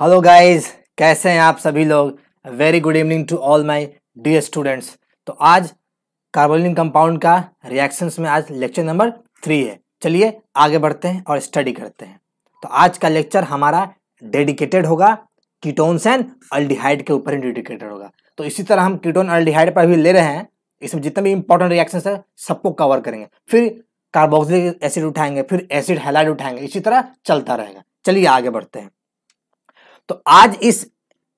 hello guys कैसे हैं आप सभी लोग very good evening to all my dear students तो आज कार्बोलिन कंपाउंड का रिएक्शंस में आज लेक्चर नंबर थ्री है चलिए आगे बढ़ते हैं और स्टडी करते हैं तो आज का लेक्चर हमारा डेडिकेटेड होगा कीटोन्स एंड अल्डिहाइड के ऊपर ही डेडिकेटेड होगा तो इसी तरह हम कीटोन अल्डिहाइड पर भी ले रहे हैं इसमें जितने भी इंपॉर्टेंट रिएक्शंस है सबको कवर करेंगे फिर कार्बोक्सिलिक एसिड उठाएंगे फिर एसिड हेलाइड उठाएंगे इसी तरह चलता रहेगा चलिए आगे बढ़ते हैं तो आज इस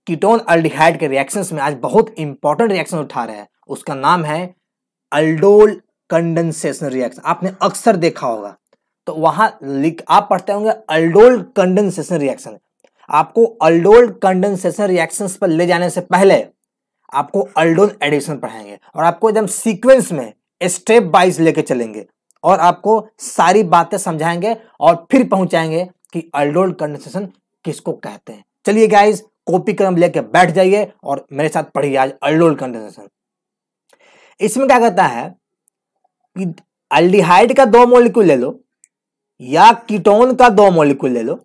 कीटोन अल्डिहाइड के रिएक्शंस में आज बहुत इंपॉर्टेंट रिएक्शन उठा रहे हैं उसका नाम है अल्डोल कंडेंसेशन रिएक्शन आपने अक्सर देखा होगा तो वहां लिख आप पढ़ते होंगे अल्डोल कंडेंसेशन रिएक्शन आपको अल्डोल कंडेंसेशन रिएक्शंस पर ले जाने से पहले आपको अल्डोल एडिशन पढ़ाएंगे और आपको एकदम सीक्वेंस में स्टेप वाइज लेके चलेंगे और आपको सारी बातें समझाएंगे और फिर पहुंचाएंगे कि अल्डोल कंडेंसेशन किसको कहते हैं चलिए गाइज कॉपी कलम लेके बैठ जाइए और मेरे साथ पढ़िए आज अल्डोल कंडेंसेशन इसमें क्या कहता है कि अल्डिहाइड का दो मोलिक्यूल ले लो या कीटोन का दो मोलिक्यूल ले लो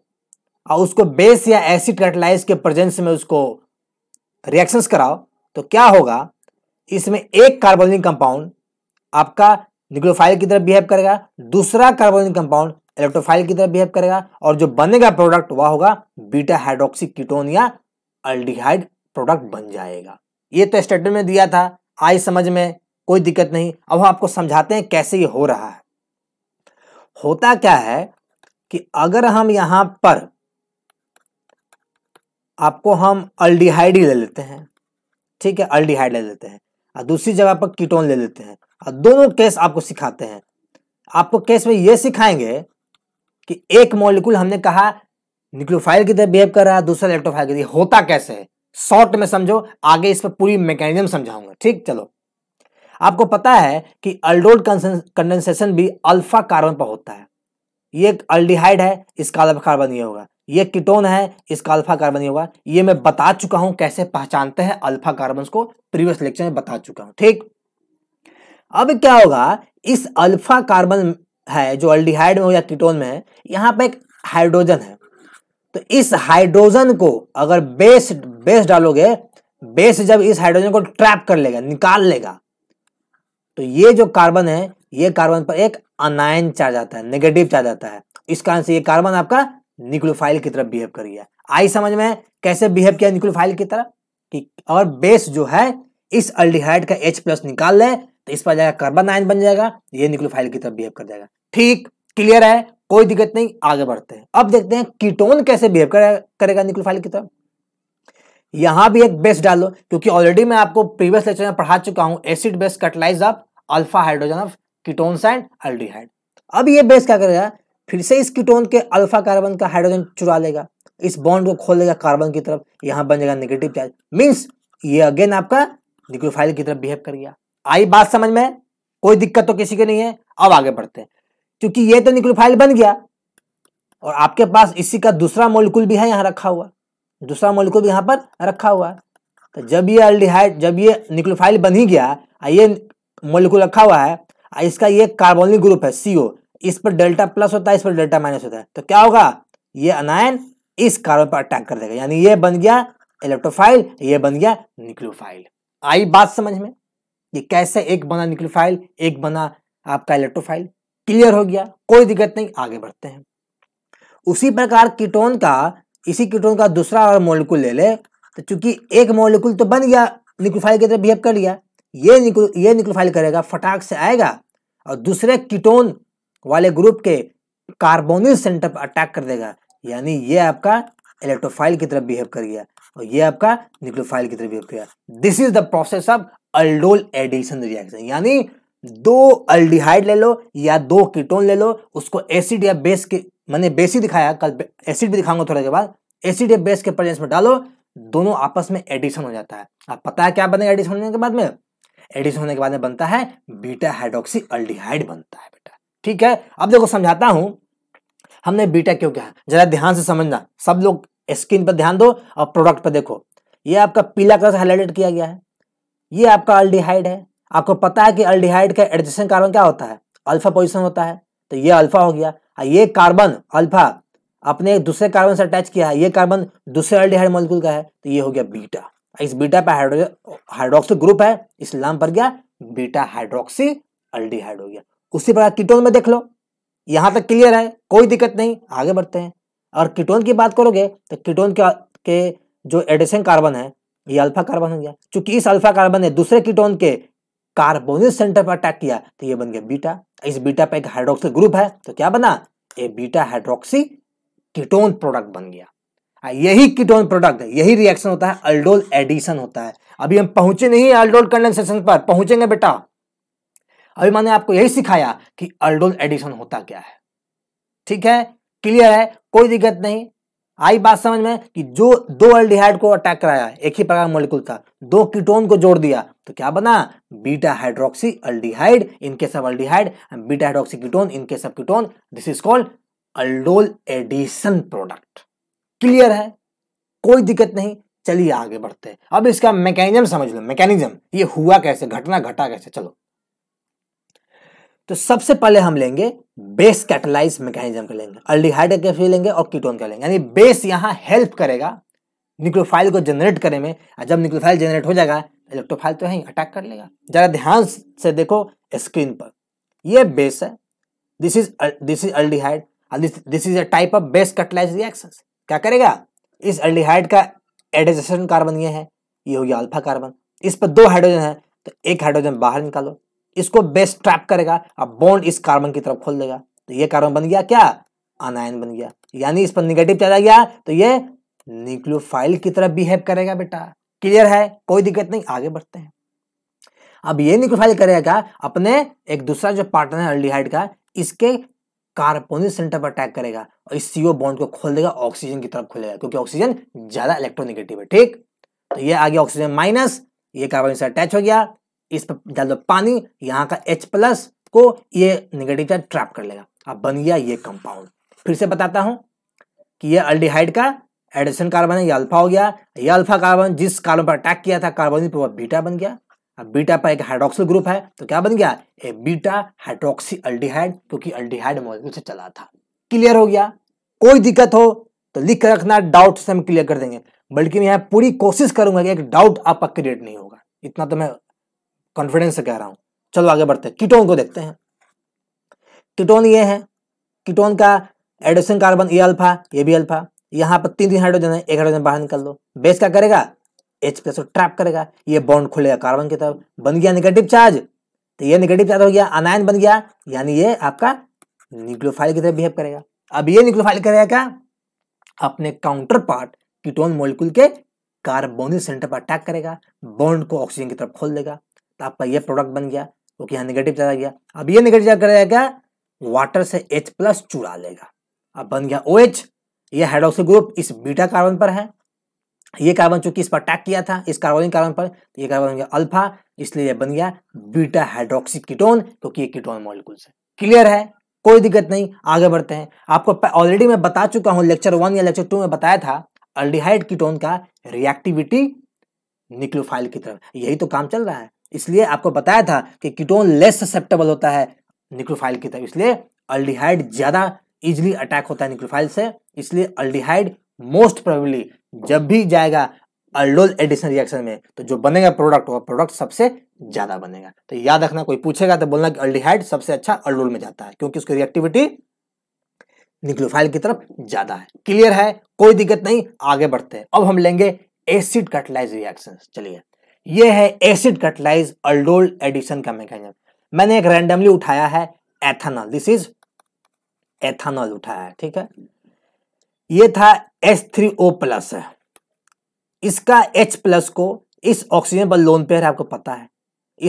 और उसको बेस या एसिड कैटलाइज के प्रेजेंस में उसको रिएक्शंस कराओ तो क्या होगा इसमें एक कार्बोनिक कंपाउंड आपका निक्लोफाइल की तरफ बिहेव करेगा दूसरा कार्बोनिक कंपाउंड इलेक्ट्रोफाइल की तरह बिहेव करेगा और जो बनेगा प्रोडक्ट वह होगा बीटा हाइड्रोक्सी कीटोन या अल्डिहाइड प्रोडक्ट बन जाएगा ये तो स्टेटमेंट में दिया था आई समझ में कोई दिक्कत नहीं अब हम आपको समझाते हैं कैसे ये हो रहा है होता क्या है कि अगर हम यहां पर आपको हम अल्डिहाइड ले लेते हैं ठीक है अल्डिहाइड ले लेते हैं और दूसरी जगह पर कीटोन ले लेते हैं और दोनों केस आपको सिखाते हैं आपको केस में ये सिखाएंगे कि एक मॉलिक्यूल हमने कहा न्यूक्लियोफाइल की तरह बिहेव कर रहा है दूसरा इलेक्ट्रोफाइल की तरह होता कैसे है शॉर्ट में समझो आगे इस पर पूरी मैकेनिज्म समझाऊंगा ठीक चलो आपको पता है कि अल्डोड कंडेंसेशन भी अल्फा कार्बन पर होता है ये एक अल्डिहाइड है इसका अल्फा कार्बन ये होगा ये कीटोन है इसका अल्फा कार्बन ये होगा ये मैं बता चुका हूं कैसे पहचानते हैं अल्फा कार्बन को प्रीवियस लेक्चर में बता चुका हूं ठीक अब क्या होगा इस अल्फा कार्बन है जो अल्डिहाइड में हो या कीटोन में है यहाँ पर एक हाइड्रोजन है तो इस हाइड्रोजन को अगर बेस बेस डालोगे बेस जब इस हाइड्रोजन को ट्रैप कर लेगा निकाल लेगा तो ये जो कार्बन है ये कार्बन पर एक अनायन चार्ज आता है नेगेटिव चार्ज आता है इस कारण से ये कार्बन आपका न्यूक्लियोफाइल की तरफ बिहेव कर गया आई समझ में कैसे बिहेव किया न्यूक्लियोफाइल की तरफ कि और बेस जो है इस अल्डिहाइड का एच प्लस निकाल ले तो इस पर जाएगा कार्बन आयन बन जाएगा ये न्यूक्लियोफाइल की तरफ बिहेव कर जाएगा ठीक क्लियर है कोई दिक्कत नहीं आगे बढ़ते हैं अब देखते हैं कीटोन कैसे बिहेव करेगा न्यूक्लियोफाइल की तरफ यहां भी एक बेस डालो क्योंकि ऑलरेडी मैं आपको प्रीवियस लेक्चर में पढ़ा चुका हूं acid base catalyse of alpha hydrogen of ketone and aldehyde अब ये बेस क्या करेगा फिर से इस कीटोन के अल्फा कार्बन का हाइड्रोजन चुरा लेगा इस बॉन्ड को खोल लेगा कार्बन की तरफ यहाँ बन जाएगा नेगेटिव चार्ज मीन्स ये अगेन आपका न्यूक्लियोफाइल की तरफ बिहेव कर गया आई बात समझ में कोई दिक्कत तो किसी को नहीं है अब आगे बढ़ते हैं क्योंकि ये तो निक्लोफाइल बन गया और आपके पास इसी का दूसरा मोलिकुल भी है यहाँ रखा हुआ दूसरा मोलिकुल भी यहाँ पर रखा हुआ है तो जब ये अल्डिहाइड जब ये निक्लोफाइल बन ही गया ये मोलिकुल रखा हुआ है इसका ये कार्बोनिक ग्रुप है सी इस पर डेल्टा प्लस होता है इस पर डेल्टा माइनस होता है तो क्या होगा ये अनायन इस कार्बन पर अटैक कर देगा यानी ये बन गया इलेक्ट्रोफाइल ये बन गया निक्लोफाइल आई बात समझ में ये कैसे एक बना न्यूक्लियोफाइल एक बना आपका इलेक्ट्रोफाइल क्लियर हो गया कोई दिक्कत नहीं आगे बढ़ते हैं उसी प्रकार कीटोन का इसी कीटोन का दूसरा अगर मोलिकुल ले ले तो चूंकि एक मोलिकुल तो बन गया निक्लोफाइल की तरह बिहेव कर लिया ये निकुल, ये निक्लोफाइल करेगा फटाक से आएगा और दूसरे कीटोन वाले ग्रुप के कार्बोनिल सेंटर पर अटैक कर देगा यानी ये आपका इलेक्ट्रोफाइल की तरफ बिहेव कर गया और ये आपका निक्लोफाइल की तरफ बिहेव किया this is the process of aldol addition reaction यानी दो अल्डिहाइड ले लो या दो कीटोन ले लो उसको एसिड या बेस के मैंने बेस ही दिखाया कल एसिड भी दिखाऊंगा थोड़े के बाद एसिड या बेस के प्रेजेंस में डालो दोनों आपस में एडिशन हो जाता है आप पता है क्या बनेगा एडिशन होने के बाद में एडिशन होने के बाद में बनता है बीटा हाइड्रोक्सी अल्डिहाइड बनता है बेटा ठीक है अब देखो समझाता हूं हमने बीटा क्यों कहा जरा ध्यान से समझना सब लोग स्किन पर ध्यान दो और प्रोडक्ट पर देखो ये आपका पीला कलर से हाईलाइटेड किया गया है ये आपका अल्डिहाइड है आपको पता है कि अल्डिहाइड का एडजस्टेंट कार्बन क्या होता है अल्फा पोजिशन होता है तो ये अल्फा हो गया ये कार्बन अल्फा अपने दूसरे कार्बन से अटैच किया है ये कार्बन दूसरे अल्डिहाइड मॉलिक्यूल का है तो ये हो गया बीटा इस बीटा पर हाइड्रोजन हाइड्रोक्सी ग्रुप है इस नाम पर गया बीटा हाइड्रोक्सी अल्डिहाइड हो गया उसी प्रकार कीटोन में देख लो यहां तक क्लियर है कोई दिक्कत नहीं आगे बढ़ते हैं और कीटोन की बात करोगे तो कीटोन के, के जो एडिसन कार्बन है ये अल्फा कार्बन हो गया चूंकि इस अल्फा कार्बन ने दूसरे कीटोन के कार्बोनिल सेंटर पर अटैक किया तो ये बन गया बीटा इस बीटा पर एक हाइड्रोक्सिल ग्रुप है तो क्या बना ये बीटा हाइड्रोक्सी कीटोन प्रोडक्ट बन गया यही कीटोन प्रोडक्ट यही रिएक्शन होता है अल्डोल एडिशन होता है अभी हम पहुंचे नहीं अल्डोल कंडेंसेशन पर पहुंचेंगे बेटा अभी मैंने आपको यही सिखाया कि अल्डोल एडिशन होता क्या है ठीक है क्लियर है कोई दिक्कत नहीं आई बात समझ में कि जो दो एल्डिहाइड को अटैक कराया एक ही प्रकार मोलिकुल था दो कीटोन को जोड़ दिया तो क्या बना बीटा हाइड्रोक्सी अल्डिहाइड इनके सब अल्डिहाइड बीटा हाइड्रोक्सी कीटोन इनके सब ketone this is called aldol addition product clear है कोई दिक्कत नहीं चलिए आगे बढ़ते हैं अब इसका मैकेनिज्म समझ लो मैकेनिज्म ये हुआ कैसे घटना घटा कैसे चलो तो सबसे पहले हम लेंगे बेस कैटलाइज मैकेनिज्म का लेंगे अल्डिहाइड का लेंगे और कीटोन का लेंगे यानी बेस यहाँ हेल्प करेगा न्यूक्लोफाइल को जनरेट करने में और जब न्यूक्लोफाइल जनरेट हो जाएगा इलेक्ट्रोफाइल तो यहीं अटैक कर लेगा ज़रा ध्यान से देखो स्क्रीन पर ये बेस है this is this is aldehyde this is a type of base catalyse reaction क्या करेगा इस अल्डिहाइड का एडेजेशन कार्बन ये है ये हो गया अल्फा कार्बन इस पर दो हाइड्रोजन है तो एक हाइड्रोजन बाहर निकालो इसको बेस ट्रैप करेगा अब बॉन्ड इस कार्बन की तरफ खोल देगा तो ये कार्बन बन गया क्या अनायन बन गया यानी इस पर निगेटिव चला गया तो ये न्यूक्लियोफाइल की तरफ बिहेव करेगा बेटा क्लियर है कोई दिक्कत नहीं आगे बढ़ते हैं अब ये न्यूक्लियोफाइल करेगा अपने एक दूसरा जो पार्टनर है अल्डिहाइड का इसके कार्बोनिल सेंटर पर अटैक करेगा और इस सीओ बॉन्ड को खोल देगा ऑक्सीजन की तरफ खोलेगा क्योंकि ऑक्सीजन ज्यादा इलेक्ट्रोनिगेटिव है ठीक तो ये आगे ऑक्सीजन माइनस ये कार्बन से अटैच हो गया इस पर डाल दो पानी यहाँ का H प्लस को ये निगेटिव चार्ज ट्रैप कर लेगा अब बन गया ये कंपाउंड फिर से बताता हूँ कि ये अल्डिहाइड का एडिशन कार्बन है ये अल्फा हो गया ये अल्फा कार्बन जिस कार्बन पर अटैक किया था कार्बन पर वह बीटा बन गया अब बीटा पर एक हाइड्रोक्सिल ग्रुप है तो क्या बन गया ए बीटा हाइड्रोक्सी अल्डिहाइड क्योंकि अल्डिहाइड मॉलिक्यूल से चला था क्लियर हो गया कोई दिक्कत हो तो लिख कर रखना डाउट से हम क्लियर कर देंगे बल्कि मैं यहाँ पूरी कोशिश करूंगा कि एक डाउट आपका क्रिएट नहीं होगा इतना तो मैं कॉन्फिडेंस से कह रहा हूं चलो आगे बढ़ते हैं कीटोन को देखते हैं कीटोन ये है कीटोन का एडोसिन कार्बन ये अल्फा ये भी अल्फा यहां पर तीन तीन हाइड्रोजन है एक हाइड्रोजन बाहर निकल लो बेस क्या करेगा एच प्लस को ट्रैप करेगा ये बॉन्ड खुलेगा कार्बन की तरफ बन गया निगेटिव चार्ज तो ये निगेटिव चार्ज हो गया अनायन बन गया यानी ये आपका न्यूक्लियोफाइल की तरफ बिहेव करेगा अब ये न्यूक्लियोफाइल करेगा क्या अपने काउंटर पार्ट कीटोन मोलिकुल के कार्बोनिल सेंटर पर अटैक करेगा बॉन्ड को ऑक्सीजन की तरफ खोल देगा तो आपका ये प्रोडक्ट बन गया क्योंकि तो यहाँ निगेटिव चला गया अब ये निगेटिव क्या करेगा क्या वाटर से एच प्लस चुरा लेगा अब बन गया ओ OH, ये हाइड्रोक्सी ग्रुप इस बीटा कार्बन पर है ये कार्बन चूंकि इस पर अटैक किया था इस कार्बोनिक कार्बन पर तो ये कार्बन बन गया अल्फा इसलिए ये बन गया बीटा हाइड्रोक्सी कीटोन क्योंकि ये कीटोन मॉलिक्यूल्स से क्लियर है कोई दिक्कत नहीं आगे बढ़ते हैं आपको ऑलरेडी मैं बता चुका हूं लेक्चर वन या लेक्चर टू में बताया था अल्डिहाइड कीटोन का रिएक्टिविटी निक्लोफाइल की तरफ यही तो काम चल रहा है इसलिए आपको बताया था कि कीटोन लेस सेप्टेबल होता है निक्रोफाइल की तरफ इसलिए अल्डिहाइड ज़्यादा इजिली अटैक होता है निक्रोफाइल से इसलिए अल्डिहाइड मोस्ट प्रोबेबली जब भी जाएगा अल्डोल एडिशन रिएक्शन में तो जो बनेगा प्रोडक्ट वो प्रोडक्ट सबसे ज़्यादा बनेगा तो याद रखना कोई पूछेगा तो बोलना कि अल्डिहाइड सबसे अच्छा अल्डोल में जाता है क्योंकि उसकी रिएक्टिविटी निक्लोफाइल की तरफ ज़्यादा है क्लियर है कोई दिक्कत नहीं आगे बढ़ते हैं अब हम लेंगे एसिड कैटलाइज रिएक्शन चलिए ये है एसिड कटलाइज अल्डोल एडिशन का मैकेनिज्म मैंने एक रैंडमली उठाया है एथानॉल दिस इज एथानॉल उठाया है ठीक है ये था एच थ्री ओ प्लस है इसका एच प्लस को इस ऑक्सीजन पर लोन पेयर आपको पता है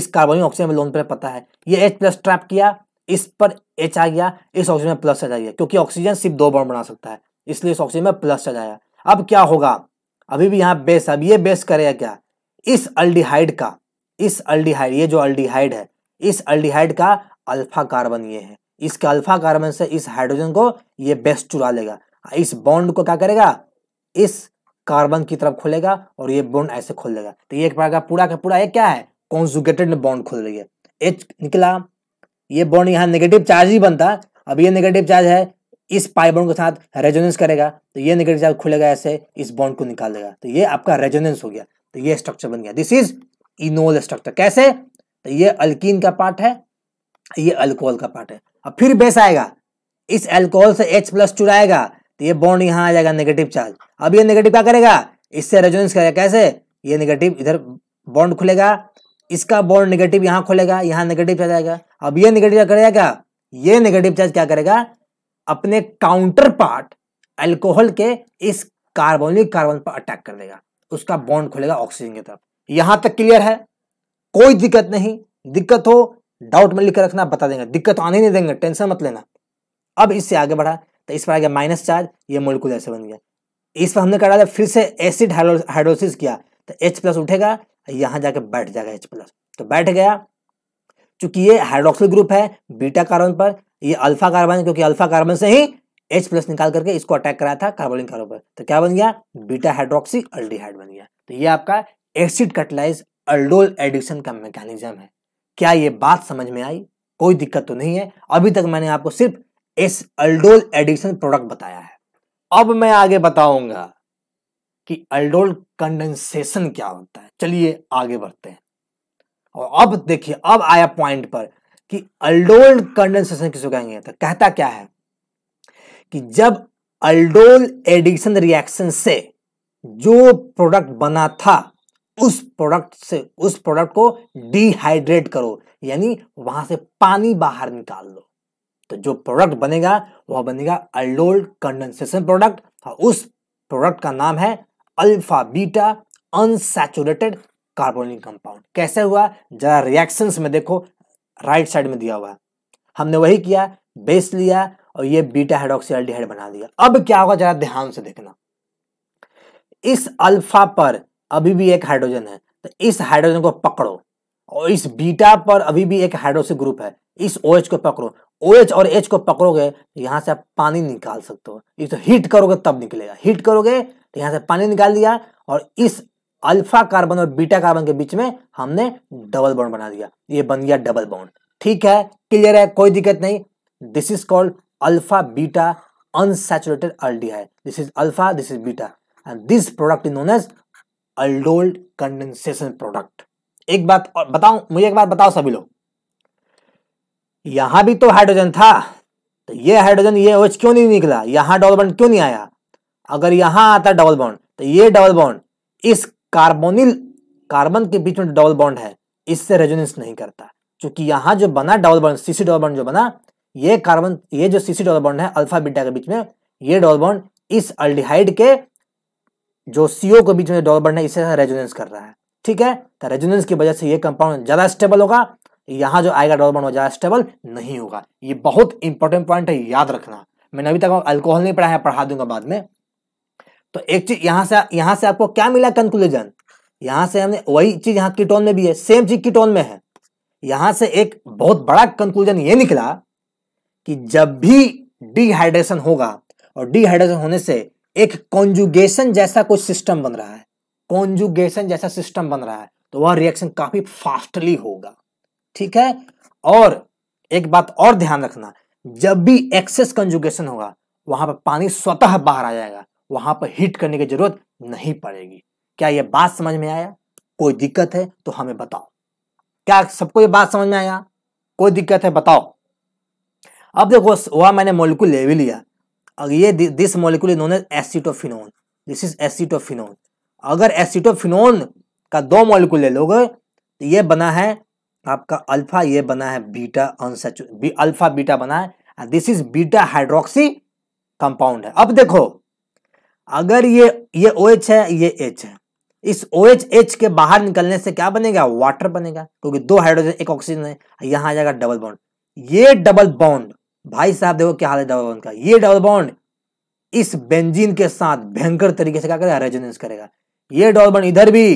इस कार्बन ऑक्सीजन पर लोन पेयर पता है ये एच प्लस ट्रैप किया इस पर एच आ गया इस ऑक्सीजन में प्लस चला गया क्योंकि ऑक्सीजन सिर्फ दो बॉन्ड बना सकता है इसलिए इस ऑक्सीजन में प्लस चला गया अब क्या होगा अभी भी यहाँ बेस अब ये बेस करेगा क्या इस अल्डिहाइड का इस अल्डिहाइड ये जो अल्डिहाइड है इस अल्डिहाइड का अल्फा कार्बन ये है इसके अल्फा कार्बन से इस हाइड्रोजन को ये बेस्ट चुरा लेगा इस बॉन्ड को क्या करेगा इस कार्बन की तरफ खोलेगा और ये बॉन्ड ऐसे खोल देगा तो ये एक प्रकार का पूरा का पूरा ये क्या है कॉन्जुगेटेड बॉन्ड खोल रही है एच निकला ये बॉन्ड यहाँ नेगेटिव चार्ज ही बनता अब ये नेगेटिव चार्ज है इस पाई बॉन्ड के साथ रेजोनेंस करेगा तो ये नेगेटिव चार्ज खुलेगा ऐसे इस बॉन्ड को निकाल देगा तो ये आपका रेजोनेंस हो गया तो ये स्ट्रक्चर बन गया दिस इज इनोल स्ट्रक्चर कैसे तो ये अल्किन का पार्ट है ये अल्कोहल का पार्ट है अब फिर बेस आएगा इस अल्कोहल से H प्लस चुराएगा तो ये बॉन्ड यहाँ आ जाएगा नेगेटिव चार्ज अब ये नेगेटिव क्या करेगा इससे रेजोनेंस करेगा कैसे ये नेगेटिव इधर बॉन्ड खुलेगा इसका बॉन्ड नेगेटिव यहाँ खुलेगा यहाँ नेगेटिव चार्ज आएगा अब ये नेगेटिव क्या करेगा क्या ये नेगेटिव चार्ज क्या करेगा अपने काउंटर पार्ट अल्कोहल के इस कार्बोनिक कार्बन पर अटैक कर देगा उसका बॉन्ड खुलेगा ऑक्सीजन की तरफ यहां तक क्लियर है कोई दिक्कत नहीं दिक्कत हो डाउट में लिख रखना बता देंगे दिक्कत आने नहीं देंगे टेंशन मत लेना अब इससे आगे बढ़ा तो इस पर आ गया माइनस चार्ज ये मोलिकुल ऐसे बन गया इस पर हमने करा था फिर से एसिड हाइड्रोसिस किया तो एच प्लस उठेगा यहां जाके बैठ जाएगा एच प्लस तो बैठ गया चूंकि ये हाइड्रोक्सिल ग्रुप है बीटा कार्बन पर ये अल्फा कार्बन क्योंकि अल्फा कार्बन से ही एच प्लस निकाल करके इसको अटैक कराया था कार्बोलिन खारों पर तो क्या बन गया बीटा हाइड्रोक्सी अल्डिहाइड बन गया तो ये आपका एसिड कटलाइज अल्डोल एडिक्शन का मैकेनिज्म है क्या ये बात समझ में आई कोई दिक्कत तो नहीं है अभी तक मैंने आपको सिर्फ इस अल्डोल एडिक्शन प्रोडक्ट बताया है अब मैं आगे बताऊंगा कि अल्डोल कंडेंसेशन क्या होता है चलिए आगे बढ़ते हैं और अब देखिए अब आया पॉइंट पर कि अल्डोल कंडेंसेशन किसको कहेंगे तो कहता क्या है कि जब अल्डोल एडिक्शन रिएक्शन से जो प्रोडक्ट बना था उस प्रोडक्ट से उस प्रोडक्ट को डिहाइड्रेट करो यानी वहां से पानी बाहर निकाल लो तो जो प्रोडक्ट बनेगा वह बनेगा अल्डोल कंडेंसेशन प्रोडक्ट और उस प्रोडक्ट का नाम है alpha beta unsaturated carbonic compound कैसे हुआ जरा रिएक्शंस में देखो राइट साइड में दिया हुआ हमने वही किया बेस लिया और ये बीटा हाइड्रोक्सीड बना दिया अब क्या होगा जरा ध्यान से देखना इस अल्फा पर अभी भी एक हाइड्रोजन है तो इस हाइड्रोजन को पकड़ो और इस बीटा पर अभी भी एक हाइड्रोक्सी ग्रुप है इस ओ OH को पकड़ो ओ OH और एच को पकड़ोगे तो यहां से आप पानी निकाल सकते हो तो हीट करोगे तब निकलेगा हीट करोगे तो यहां से पानी निकाल दिया और इस अल्फा कार्बन और बीटा कार्बन के बीच में हमने डबल बॉन्ड बना दिया ये बन गया डबल बॉन्ड ठीक है क्लियर है कोई दिक्कत नहीं this is called alpha beta unsaturated aldehyde this is alpha this is beta and this product is known as aldol condensation product एक बात और बताओ मुझे एक बात बताओ सभी लोग यहां भी तो हाइड्रोजन था तो ये हाइड्रोजन ये ओच OH क्यों नहीं निकला यहां डबल बॉन्ड क्यों नहीं आया अगर यहां आता डबल बॉन्ड तो ये डबल बॉन्ड इस कार्बोनिल कार्बन के बीच में डबल बॉन्ड है इससे रेजोनेंस नहीं करता क्योंकि यहां जो बना double bond CC double bond जो बना ये कार्बन ये जो सीसी डॉल बॉन्ड है अल्फा बीटा के बीच में ये डॉल बॉन्ड इस अल्डिहाइड के जो सीओ के बीच में डॉल बॉन्ड है इसे रेजोनेंस कर रहा है ठीक है तो रेजोनेंस की वजह से ये कंपाउंड ज्यादा स्टेबल होगा यहां जो आएगा डॉल बॉन्ड वो ज्यादा स्टेबल नहीं होगा ये बहुत इंपॉर्टेंट पॉइंट है याद रखना मैंने अभी तक अल्कोहल नहीं पढ़ा है पढ़ा दूंगा बाद में तो एक चीज यहां से यहां से आपको क्या मिला कंक्लूजन यहां से हमने वही चीज यहां कीटोन में भी है सेम चीज कीटोन में है यहां से एक बहुत बड़ा कंक्लूजन ये निकला कि जब भी डिहाइड्रेशन होगा और डिहाइड्रेशन होने से एक कॉन्जुगेशन जैसा कोई सिस्टम बन रहा है कॉन्जुगेशन जैसा सिस्टम बन रहा है तो वह रिएक्शन काफी फास्टली होगा ठीक है और एक बात और ध्यान रखना जब भी एक्सेस कंजुगेशन होगा वहां पर पानी स्वतः बाहर आ जाएगा वहां पर हीट करने की जरूरत नहीं पड़ेगी क्या यह बात समझ में आया कोई दिक्कत है तो हमें बताओ क्या सबको ये बात समझ में आया कोई दिक्कत है बताओ अब देखो वहाँ मैंने मोलिकुल ले भी लिया और ये दिस मोलिकुल इन्होंने एसिटोफिनोन दिस इज एसिटोफिनोन अगर एसिटोफिनोन का दो मोलिकुल ले लोगे तो ये बना है आपका अल्फा ये बना है बीटा अनसेचु बी, अल्फा बीटा बना है this is beta hydroxy compound है अब देखो अगर ये ये ओ OH है ये एच है इस ओ OH, एच के बाहर निकलने से क्या बनेगा वाटर बनेगा क्योंकि दो हाइड्रोजन एक ऑक्सीजन है यहां आ जाएगा डबल बॉन्ड ये डबल बॉन्ड भाई साहब देखो क्या हाल है डबल बॉन्ड का ये डबल बॉन्ड इस बेंजीन के साथ भयंकर तरीके से क्या करेगा रेजोनेंस करेगा ये डबल बॉन्ड इधर भी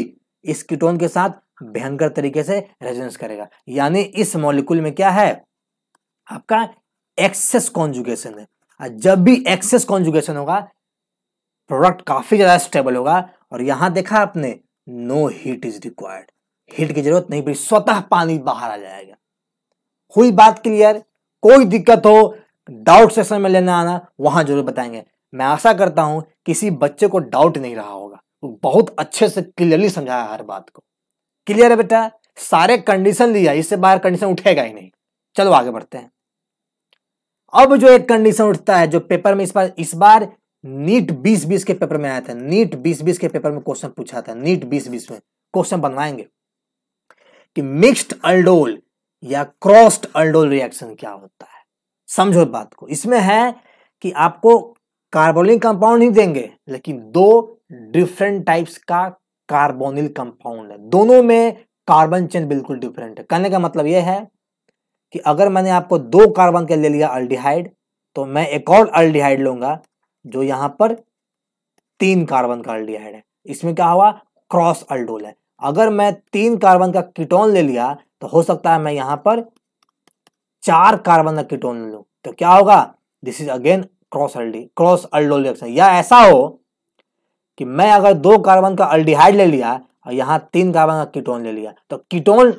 इस कीटोन के साथ भयंकर तरीके से रेजोनेंस करेगा यानी इस मॉलिक्यूल में क्या है आपका एक्सेस कॉन्जुगेशन है जब भी एक्सेस कॉन्जुगेशन होगा प्रोडक्ट काफी ज्यादा स्टेबल होगा और यहां देखा आपने no heat is required heat की जरूरत नहीं पड़ी स्वतः पानी बाहर आ जाएगा हुई बात क्लियर कोई दिक्कत हो डाउट सेशन में लेने आना वहां जरूर बताएंगे मैं आशा करता हूं किसी बच्चे को डाउट नहीं रहा होगा बहुत अच्छे से क्लियरली समझाया हर बात को क्लियर है बेटा सारे कंडीशन लिया इससे बाहर कंडीशन उठेगा ही नहीं चलो आगे बढ़ते हैं अब जो एक कंडीशन उठता है जो पेपर में इस बार इस बार नीट बीस बीस के पेपर में आया था नीट बीस बीस के पेपर में क्वेश्चन पूछा था नीट बीस बीस में क्वेश्चन बनवाएंगे कि मिक्स्ड अल्डोल या क्रॉस्ड अल्डोल रिएक्शन क्या होता है समझो बात को इसमें है कि आपको कार्बोनिल कंपाउंड ही देंगे लेकिन दो डिफरेंट टाइप्स का कार्बोनिल कंपाउंड है दोनों में कार्बन चेन बिल्कुल डिफरेंट है कहने का मतलब यह है कि अगर मैंने आपको दो कार्बन के ले लिया अल्डिहाइड तो मैं एक और अल्डिहाइड लूंगा जो यहां पर तीन कार्बन का अल्डिहाइड है इसमें क्या हुआ क्रॉस अल्डोल है अगर मैं तीन कार्बन का कीटोन ले लिया तो हो सकता है मैं यहां पर चार कार्बन का कीटोन लू तो क्या होगा दिस इज अगेन क्रॉस अल्डी क्रॉस अल्डोल रिएक्शन या ऐसा हो कि मैं अगर दो कार्बन का अल्डिहाइड ले लिया और यहां तीन कार्बन का कीटोन ले लिया तो कीटोन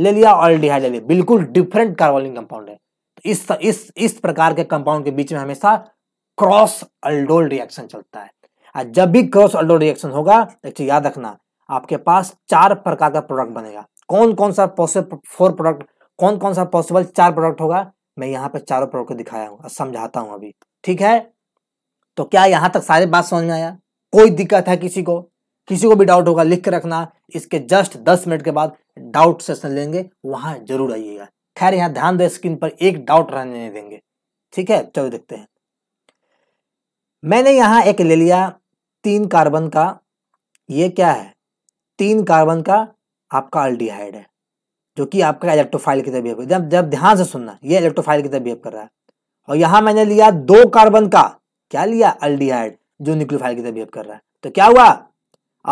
ले लिया और अल्डिहाइड ले लिया बिल्कुल डिफरेंट कार्बोनिक कंपाउंड है तो इस इस इस प्रकार के कंपाउंड के बीच में हमेशा क्रॉस अल्डोल रिएक्शन चलता है जब भी क्रॉस अल्डोल रिएक्शन होगा तो याद रखना आपके पास चार प्रकार का प्रोडक्ट बनेगा कौन कौन सा पॉसिबल फोर प्रोडक्ट कौन कौन सा पॉसिबल चार प्रोडक्ट होगा मैं यहाँ पे चारों प्रोडक्ट दिखाया हूँ समझाता हूँ अभी ठीक है तो क्या यहाँ तक सारे बात समझ में आया कोई दिक्कत है किसी को किसी को भी डाउट होगा लिख के रखना इसके जस्ट दस मिनट के बाद डाउट सेशन लेंगे वहां जरूर आइएगा खैर यहाँ ध्यान दे स्क्रीन पर एक डाउट रहने नहीं देंगे ठीक है चलो देखते हैं मैंने यहाँ एक ले लिया तीन कार्बन का ये क्या है तीन कार्बन का आपका अल्डीहाइड है जो कि आपका इलेक्ट्रोफाइल की तरह जब जब ध्यान से सुनना ये इलेक्ट्रोफाइल की तरह कर रहा है और यहां मैंने लिया दो कार्बन का क्या लिया अल्डीहाइड जो न्यूक्लियोफाइल की तरह बिहेव कर रहा है तो क्या हुआ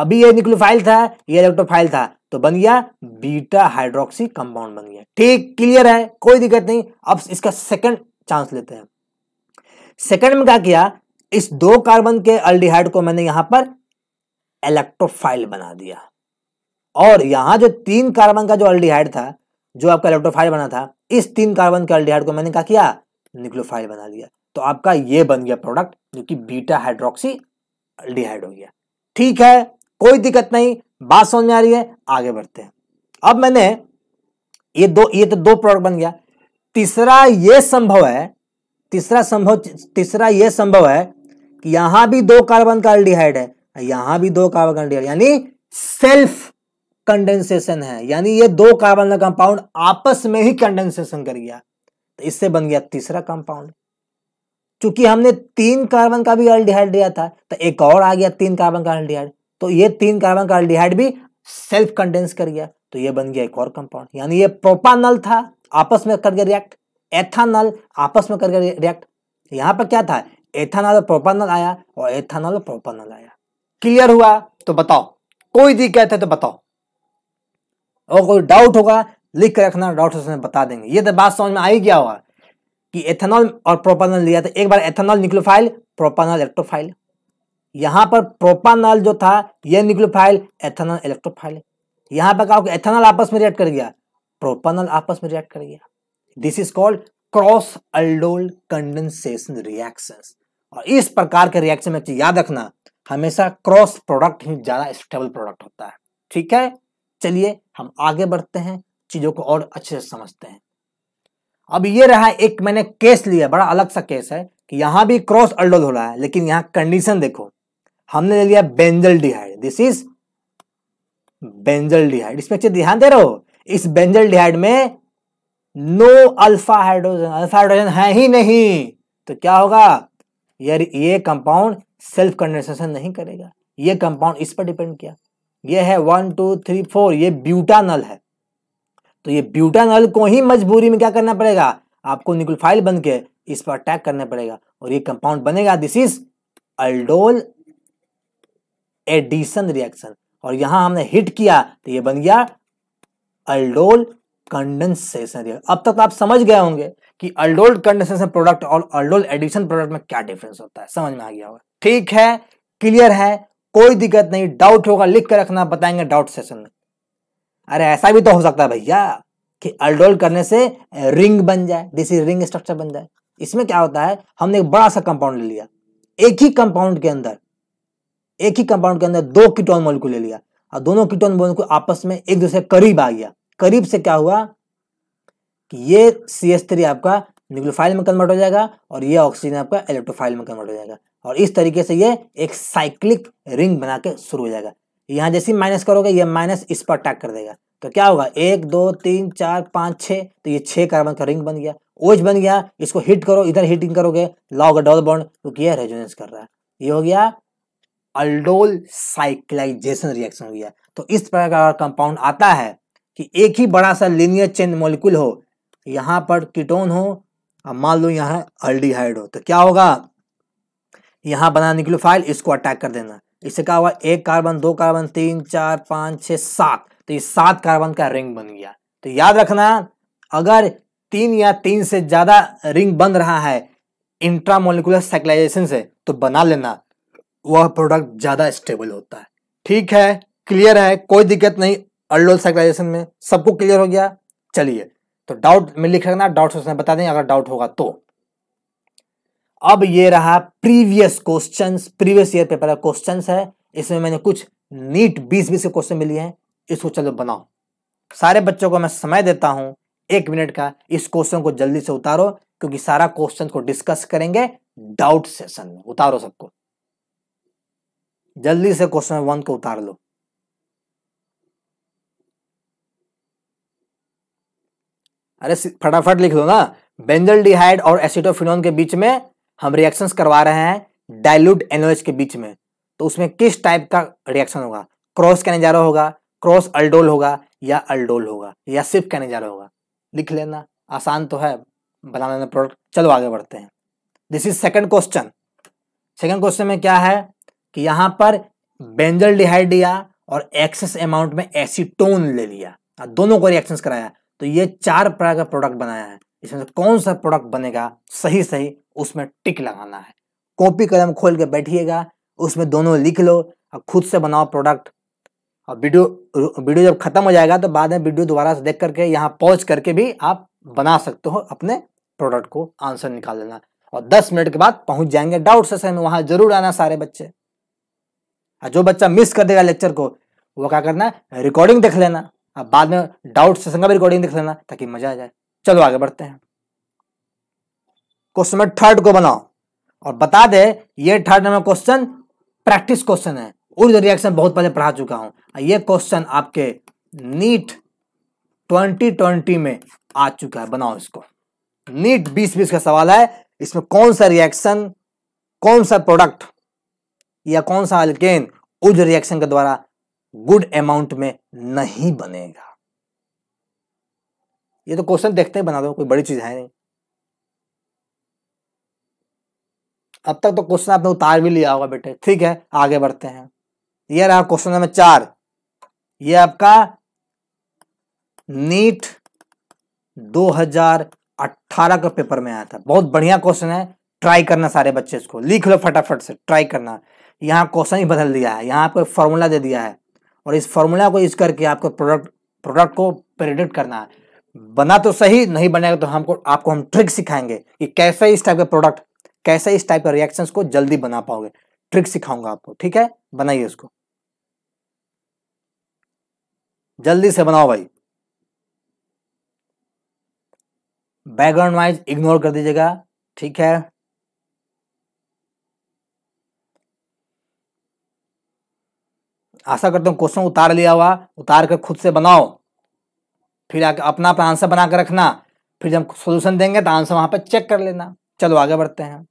अभी ये न्यूक्लियोफाइल था ये इलेक्ट्रोफाइल था तो बन गया बीटा हाइड्रोक्सी कंपाउंड बन गया ठीक क्लियर है कोई दिक्कत नहीं अब इसका सेकंड चांस लेते हैं सेकंड में क्या किया इस दो कार्बन के अल्डिहाइड को मैंने यहां पर इलेक्ट्रोफाइल बना दिया और यहाँ जो तीन कार्बन का जो अल्डिहाइड था जो आपका इलेक्ट्रोफाइल बना था इस तीन कार्बन के अल्डिहाइड को मैंने क्या किया निक्लोफाइल बना लिया तो आपका ये बन गया प्रोडक्ट जो कि बीटा हाइड्रोक्सी अल्डिहाइड हो गया ठीक है कोई दिक्कत नहीं बात समझ में आ रही है आगे बढ़ते हैं अब मैंने ये दो ये तो दो प्रोडक्ट बन गया तीसरा ये संभव है तीसरा संभव तीसरा ये संभव है कि यहां भी दो कार्बन का अल्डिहाइड है यहां भी दो कार्बन का अल्डिहाइड यानी सेल्फ कंडेंसेशन है यानी ये दो कार्बन का कंपाउंड आपस में ही कंडेंसेशन कर गया तो इससे बन गया तीसरा कंपाउंड क्योंकि हमने तीन कार्बन का भी अल्डिहाइड दिया था तो एक और आ गया तीन कार्बन का अल्डिहाइड तो ये तीन कार्बन का अल्डिहाइड भी सेल्फ कंडेंस कर गया तो ये बन गया एक और कंपाउंड यानी ये प्रोपानल था आपस में करके रिएक्ट एथानल आपस में करके रिएक्ट यहां पर क्या था एथानल और प्रोपानल आया और एथानल और प्रोपानल आया क्लियर हुआ तो बताओ कोई दिक्कत है तो बताओ और कोई डाउट होगा लिख कर रखना डाउट बता देंगे ये तो बात समझ में आई क्या होगा कि एथेनॉल और प्रोपानल लिया था एक बार एथेनॉल निक्लोफाइल प्रोपानल इलेक्ट्रोफाइल यहाँ पर प्रोपानल जो था ये निक्लोफाइल एथेनॉल इलेक्ट्रोफाइल यहाँ पर कहा कि एथेनॉल आपस में रिएक्ट कर गया प्रोपानल आपस में रिएक्ट कर गया this is called cross aldol condensation reaction और इस प्रकार के रिएक्शन में याद रखना हमेशा क्रॉस प्रोडक्ट ही ज़्यादा स्टेबल प्रोडक्ट होता है ठीक है चलिए हम आगे बढ़ते हैं चीज़ों को और अच्छे से समझते हैं अब ये रहा एक मैंने केस लिया बड़ा अलग सा केस है कि यहां भी क्रॉस अल्डोल हो रहा है लेकिन यहां कंडीशन देखो हमने ले लिया benzaldehyde this is benzaldehyde इसमें अच्छे ध्यान दे रहे हो इस बेंजल डिहाइड में no alpha hydrogen alpha hydrogen है ही नहीं तो क्या होगा यार ये कंपाउंड सेल्फ कंडेंसेशन नहीं करेगा ये कंपाउंड इस पर डिपेंड किया ये है वन टू थ्री फोर ये ब्यूटानल है तो ये ब्यूटानल को ही मजबूरी में क्या करना पड़ेगा आपको निकुलफाइल बन के इस पर अटैक करना पड़ेगा और ये कंपाउंड बनेगा this is aldol addition reaction और यहां हमने हिट किया तो ये बन गया अल्डोल कंडेंसेशन रिएक्शन अब तक तो आप समझ गए होंगे कि अल्डोल कंडेंसेशन प्रोडक्ट और अल्डोल एडिशन प्रोडक्ट में क्या डिफरेंस होता है समझ में आ गया होगा ठीक है क्लियर है कोई दिक्कत नहीं डाउट होगा लिख कर रखना बताएंगे डाउट सेशन में अरे ऐसा भी तो हो सकता है भैया कि अल्डोल करने से रिंग बन जाए इज रिंग स्ट्रक्चर बन जाए इसमें क्या होता है हमने एक बड़ा सा कंपाउंड ले लिया एक ही कंपाउंड के अंदर एक ही कंपाउंड के अंदर दो कीटोन को ले लिया और दोनों कीटोन को आपस में एक दूसरे करीब आ गया करीब से क्या हुआ कि ये सी एस थ्री आपका न्यूक्लियोफाइल में कन्वर्ट हो जाएगा और ये ऑक्सीजन आपका इलेक्ट्रोफाइल में कन्वर्ट हो जाएगा और इस तरीके से ये एक साइक्लिक रिंग बना के शुरू हो जाएगा यहाँ जैसे माइनस करोगे ये माइनस इस पर अटैक कर देगा तो क्या होगा एक दो तीन चार पाँच छः तो ये छः कार्बन का रिंग बन गया ओज बन गया इसको हिट करो इधर हिटिंग करोगे लाओगे डबल बॉन्ड क्योंकि यह रेजोनेंस कर रहा है ये हो गया अल्डोल साइक्लाइजेशन रिएक्शन हो गया तो इस प्रकार का कंपाउंड आता है कि एक ही बड़ा सा लिनियर चेन मोलिकुल हो यहाँ पर कीटोन हो और मान लो यहाँ अल्डीहाइड हो तो क्या होगा यहाँ बनाने के लिए फाइल इसको अटैक कर देना इससे क्या हुआ एक कार्बन दो कार्बन तीन चार पाँच छः सात तो ये सात कार्बन का रिंग बन गया तो याद रखना अगर तीन या तीन से ज़्यादा रिंग बन रहा है इंट्रामोलिकुलर साइकिलाइजेशन से तो बना लेना वह प्रोडक्ट ज़्यादा स्टेबल होता है ठीक है क्लियर है कोई दिक्कत नहीं अल्डोल साइकिलाइजेशन में सबको क्लियर हो गया चलिए तो डाउट में लिख रखना डाउट उसने बता दें अगर डाउट होगा तो अब ये रहा previous question previous year paper का क्वेश्चन है इसमें मैंने कुछ नीट बीस बीस के क्वेश्चन मिली हैं इसको चलो बनाओ सारे बच्चों को मैं समय देता हूं एक मिनट का इस क्वेश्चन को जल्दी से उतारो क्योंकि सारा क्वेश्चन को डिस्कस करेंगे डाउट सेशन में उतारो सबको जल्दी से क्वेश्चन वन को उतार लो अरे फटाफट लिख लो ना बेंजल डिहाइड और एसिटोफिनोन के बीच में हम रिएक्शन करवा रहे हैं डायलूट एनोएच के बीच में तो उसमें किस टाइप का रिएक्शन होगा क्रॉस कैनेजारो होगा क्रॉस अल्डोल होगा या अल्डोल होगा या सिर्फ कैनेजारो होगा लिख लेना आसान तो है बना लेना प्रोडक्ट चलो आगे बढ़ते हैं this is second question second question में क्या है कि यहाँ पर बेंजल डिहाइड लिया और एक्सेस अमाउंट में एसीटोन ले लिया दोनों को रिएक्शन कराया तो ये चार प्रकार का प्रोडक्ट बनाया है इसमें से कौन सा प्रोडक्ट बनेगा सही सही उसमें टिक लगाना है कॉपी कलम खोल के बैठिएगा उसमें दोनों लिख लो और खुद से बनाओ प्रोडक्ट और वीडियो वीडियो जब खत्म हो जाएगा तो बाद में वीडियो दोबारा से देख करके यहाँ पॉज करके भी आप बना सकते हो अपने प्रोडक्ट को आंसर निकाल लेना और 10 मिनट के बाद पहुंच जाएंगे डाउट सेशन में वहां जरूर आना सारे बच्चे और जो बच्चा मिस कर देगा लेक्चर को वो क्या करना है रिकॉर्डिंग देख लेना और बाद में डाउट सेशन का भी रिकॉर्डिंग देख लेना ताकि मजा आ जाए चलो आगे बढ़ते हैं क्वेश्चन नंबर थर्ड को बनाओ और बता दे ये third number question practice question है उर्ज रिएक्शन बहुत पहले पढ़ा चुका हूं ये क्वेश्चन आपके नीट 2020 में आ चुका है बनाओ इसको नीट 20 बीस का सवाल है इसमें कौन सा रिएक्शन कौन सा प्रोडक्ट या कौन सा अल्केन उज रिएक्शन के द्वारा गुड अमाउंट में नहीं बनेगा ये तो क्वेश्चन देखते ही बना दो कोई बड़ी चीज है नहीं अब तक तो क्वेश्चन आपने उतार भी लिया होगा बेटे ठीक है आगे बढ़ते हैं यह रहा क्वेश्चन नंबर चार ये आपका नीट 2018 का पेपर में आया था बहुत बढ़िया क्वेश्चन है ट्राई करना सारे बच्चे इसको लिख लो फटाफट से ट्राई करना यहाँ क्वेश्चन ही बदल दिया है यहाँ आपको फॉर्मूला दे दिया है और इस फॉर्मूला को यूज करके आपको प्रोडक्ट प्रोडक्ट को प्रेडिक्ट करना है बना तो सही नहीं बनेगा तो हमको आपको हम ट्रिक सिखाएंगे कि कैसे इस टाइप के प्रोडक्ट कैसे इस टाइप का रिएक्शन को जल्दी बना पाओगे ट्रिक सिखाऊंगा आपको ठीक है बनाइए उसको जल्दी से बनाओ भाई बैकग्राउंड वाइज इग्नोर कर दीजिएगा ठीक है आशा करता हूँ क्वेश्चन उतार लिया हुआ उतार कर खुद से बनाओ फिर आके अपना अपना आंसर बनाकर रखना फिर जब सोल्यूशन देंगे तो आंसर वहां पर चेक कर लेना चलो आगे बढ़ते हैं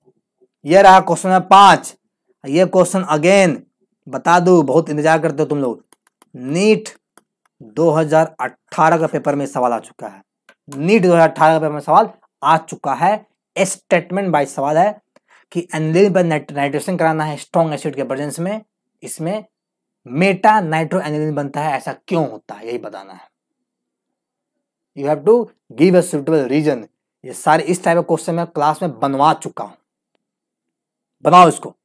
ये रहा क्वेश्चन नंबर पांच ये क्वेश्चन अगेन बता दू बहुत इंतजार करते हो तुम लोग नीट 2018 का पेपर में सवाल आ चुका है नीट 2018 का पेपर में सवाल आ चुका है स्टेटमेंट बाई सवाल है कि एनलिन पर नाइट्रेशन कराना है स्ट्रॉन्ग एसिड के प्रजेंस में इसमें मेटा नाइट्रो एनलिन बनता है ऐसा क्यों होता है यही बताना है you have to give a suitable reason ये सारे इस टाइप के क्वेश्चन में क्लास में बनवा चुका हूं बनाओ इसको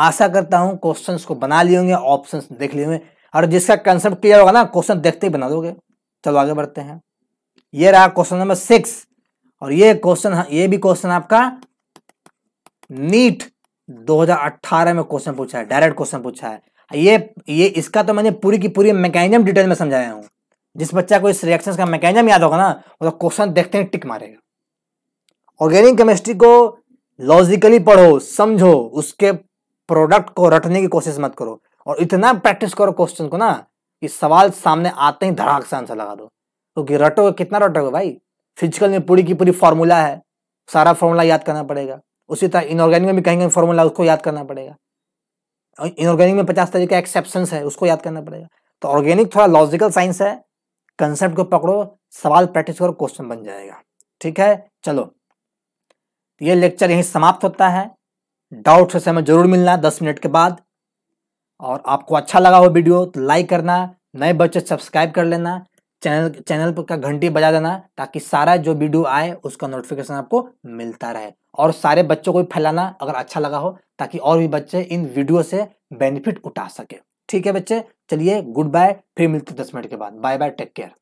आशा करता हूं क्वेश्चंस को बना लिए होंगे ऑप्शंस देख लिए होंगे और जिसका कंसेप्ट क्लियर होगा ना क्वेश्चन देखते ही बना दोगे चलो आगे बढ़ते हैं ये रहा क्वेश्चन नंबर सिक्स और ये क्वेश्चन ये भी क्वेश्चन आपका नीट 2018 में क्वेश्चन पूछा है डायरेक्ट क्वेश्चन पूछा है ये ये इसका तो मैंने पूरी की पूरी मैकेनिज्म डिटेल में समझाया हूँ जिस बच्चा को इस रिएक्शन का मैकेनिज्म याद होगा ना वो तो क्वेश्चन देखते हैं टिक मारेगा ऑर्गेनिक केमिस्ट्री को लॉजिकली पढ़ो समझो उसके प्रोडक्ट को रटने की कोशिश मत करो और इतना प्रैक्टिस करो क्वेश्चन को ना कि सवाल सामने आते ही धड़ाक से आंसर लगा दो क्योंकि तो रटोगे कितना रटोगे भाई फिजिकल में पूरी की पूरी फार्मूला है सारा फार्मूला याद करना पड़ेगा उसी तरह इनऑर्गेनिक में भी कहेंगे फॉर्मूला उसको याद करना पड़ेगा इनऑर्गेनिक में पचास तरीके का एक्सेप्शन है उसको याद करना पड़ेगा तो ऑर्गेनिक थोड़ा लॉजिकल साइंस है कंसेप्ट को पकड़ो सवाल प्रैक्टिस करो क्वेश्चन बन जाएगा ठीक है चलो ये लेक्चर यहीं समाप्त होता है डाउट से हमें जरूर मिलना दस मिनट के बाद और आपको अच्छा लगा हो वीडियो तो लाइक करना नए बच्चे सब्सक्राइब कर लेना चैनल चैनल पर का घंटी बजा देना ताकि सारा जो वीडियो आए उसका नोटिफिकेशन आपको मिलता रहे और सारे बच्चों को भी फैलाना अगर अच्छा लगा हो ताकि और भी बच्चे इन वीडियो से बेनिफिट उठा सके ठीक है बच्चे चलिए गुड बाय फिर मिलते दस मिनट के बाद बाय बाय टेक केयर